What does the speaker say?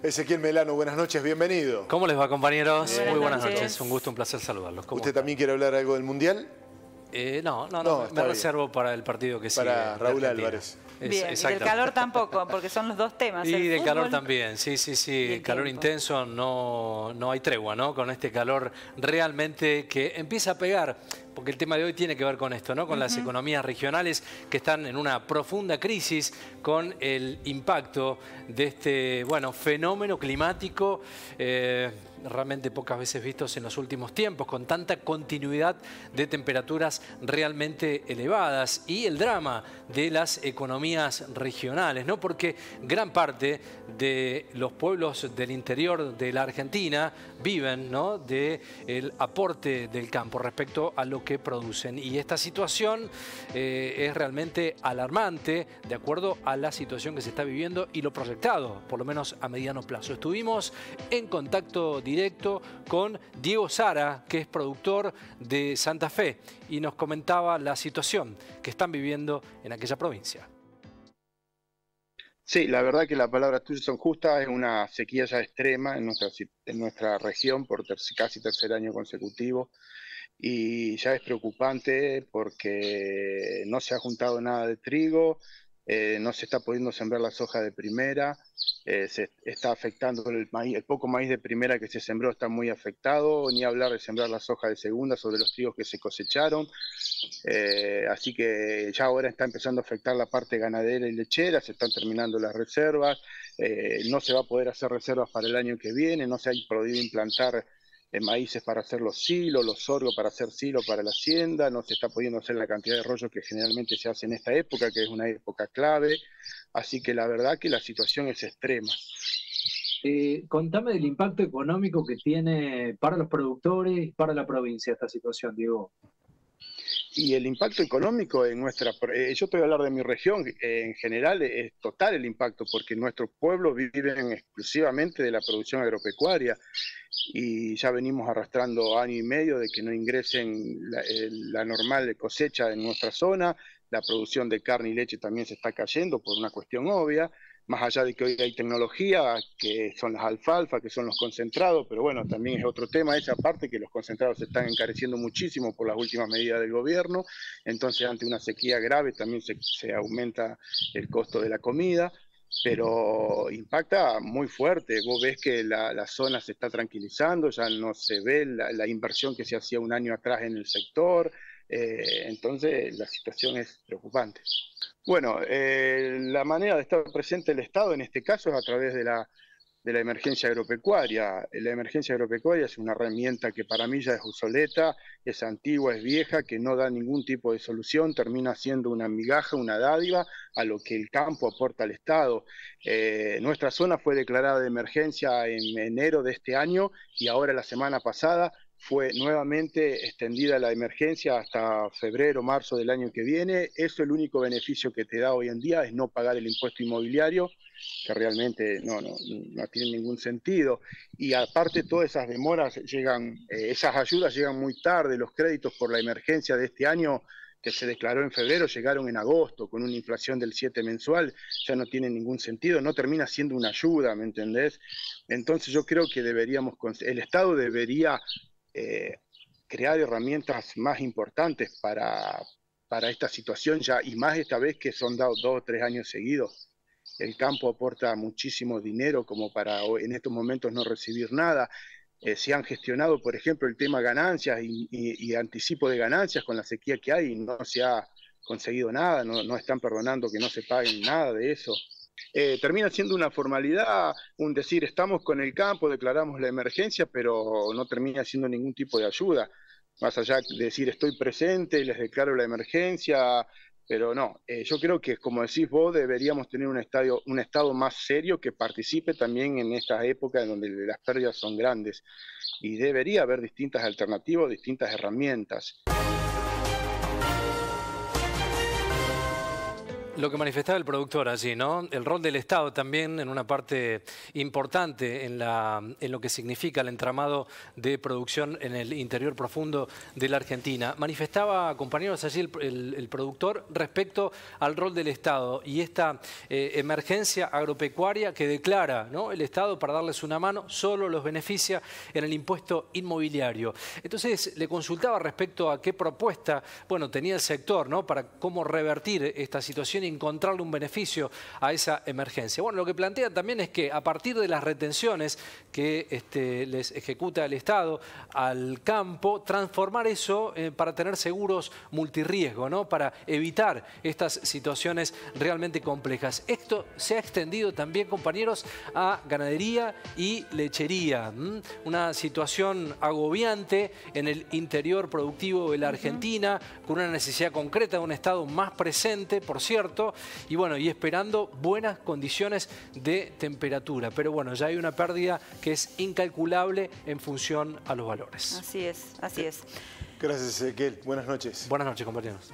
Ezequiel Melano, buenas noches, bienvenido. ¿Cómo les va, compañeros? Muy buenas noches. un gusto, un placer saludarlos. ¿Usted también quiere hablar algo del Mundial? Eh, no, no, no, me reservo para el partido que sigue. Para Raúl Álvarez. bien, y del calor tampoco, porque son los dos temas. Y del calor también, sí, sí, sí. calor intenso, no, no hay tregua, ¿no? Con este calor realmente que empieza a pegar porque el tema de hoy tiene que ver con esto, ¿no? Con las economías regionales que están en una profunda crisis con el impacto de este, bueno, fenómeno climático eh, realmente pocas veces vistos en los últimos tiempos, con tanta continuidad de temperaturas realmente elevadas y el drama de las economías regionales, ¿no? Porque gran parte de los pueblos del interior de la Argentina viven, ¿no? De el aporte del campo respecto a lo que que producen. Y esta situación eh, es realmente alarmante de acuerdo a la situación que se está viviendo y lo proyectado, por lo menos a mediano plazo. Estuvimos en contacto directo con Diego Sara, que es productor de Santa Fe, y nos comentaba la situación que están viviendo en aquella provincia. Sí, la verdad que las palabras tuyas son justas, es una sequía ya extrema en nuestra, en nuestra región por casi tercer año consecutivo y ya es preocupante porque no se ha juntado nada de trigo, eh, no se está pudiendo sembrar la soja de primera, eh, se está afectando el maíz, el poco maíz de primera que se sembró está muy afectado, ni hablar de sembrar la soja de segunda sobre los trigos que se cosecharon, eh, así que ya ahora está empezando a afectar la parte ganadera y lechera, se están terminando las reservas, no se va a poder hacer reservas para el año que viene, no se ha podido implantar maíces para hacer los silos, los sorgos para hacer silos para la hacienda, no se está pudiendo hacer la cantidad de rollos que generalmente se hace en esta época, que es una época clave, así que la verdad que la situación es extrema. Eh, contame del impacto económico que tiene para los productores para la provincia esta situación, Diego y el impacto económico en nuestra... Eh, yo estoy a hablar de mi región, eh, en general es total el impacto porque nuestros pueblos viven exclusivamente de la producción agropecuaria y ya venimos arrastrando año y medio de que no ingresen la, eh, la normal cosecha en nuestra zona, la producción de carne y leche también se está cayendo por una cuestión obvia más allá de que hoy hay tecnología, que son las alfalfa, que son los concentrados, pero bueno, también es otro tema esa parte, que los concentrados se están encareciendo muchísimo por las últimas medidas del gobierno, entonces ante una sequía grave también se, aumenta el costo de la comida, pero impacta muy fuerte. Vos ves que la, zona se está tranquilizando, ya no se ve la, inversión que se hacía un año atrás en el sector, eh, entonces la situación es preocupante. Bueno, eh, la manera de estar presente el Estado en este caso es a través de la, de la emergencia agropecuaria. La emergencia agropecuaria es una herramienta que para mí ya es obsoleta, es antigua, es vieja, que no da ningún tipo de solución, termina siendo una migaja, una dádiva a lo que el campo aporta al Estado. Eh, nuestra zona fue declarada de emergencia en enero de este año y ahora la semana pasada fue nuevamente extendida la emergencia hasta febrero, marzo del año que viene. Eso el único beneficio que te da hoy en día es no pagar el impuesto inmobiliario, que realmente no, no, tiene ningún sentido. Y aparte todas esas demoras llegan, eh, esas ayudas llegan muy tarde, los créditos por la emergencia de este año que se declaró en febrero llegaron en agosto con una inflación del 7 mensual, ya no tiene ningún sentido, no termina siendo una ayuda, ¿me entendés? Entonces yo creo que deberíamos, el Estado debería eh, crear herramientas más importantes para, para, esta situación ya, y más esta vez que son dados dos o tres años seguidos. El campo aporta muchísimo dinero como para en estos momentos no recibir nada. Eh, se han gestionado, por ejemplo, el tema ganancias y, anticipo de ganancias con la sequía que hay y no se ha conseguido nada, no, no están perdonando que no se paguen nada de eso. Eh, termina siendo una formalidad, un decir, estamos con el campo, declaramos la emergencia, pero no termina siendo ningún tipo de ayuda. Más allá de decir, estoy presente, y les declaro la emergencia, pero no, eh, yo creo que como decís vos, deberíamos tener un, estadio, un Estado más serio que participe también en estas épocas en donde las pérdidas son grandes y debería haber distintas alternativas, distintas herramientas. Lo que manifestaba el productor allí, ¿no? El rol del Estado también en una parte importante en, lo que significa el entramado de producción en el interior profundo de la Argentina. Manifestaba, compañeros, allí el, productor respecto al rol del Estado y esta eh, emergencia agropecuaria que declara ¿no? el Estado para darles una mano, solo los beneficia en el impuesto inmobiliario. Entonces, le consultaba respecto a qué propuesta, bueno, tenía el sector, ¿no? Para cómo revertir esta situación encontrarle un beneficio a esa emergencia. Bueno, lo que plantea también es que a partir de las retenciones que este, les ejecuta el Estado al campo, transformar eso eh, para tener seguros multirriesgo, ¿no? para evitar estas situaciones realmente complejas. Esto se ha extendido también, compañeros, a ganadería y lechería. Una situación agobiante en el interior productivo de la Argentina, con una necesidad concreta de un Estado más presente, por cierto, y bueno, y esperando buenas condiciones de temperatura. Pero bueno, ya hay una pérdida que es incalculable en función a los valores. Así es, así es. Gracias, Ezequiel. Buenas noches. Buenas noches, compañeros.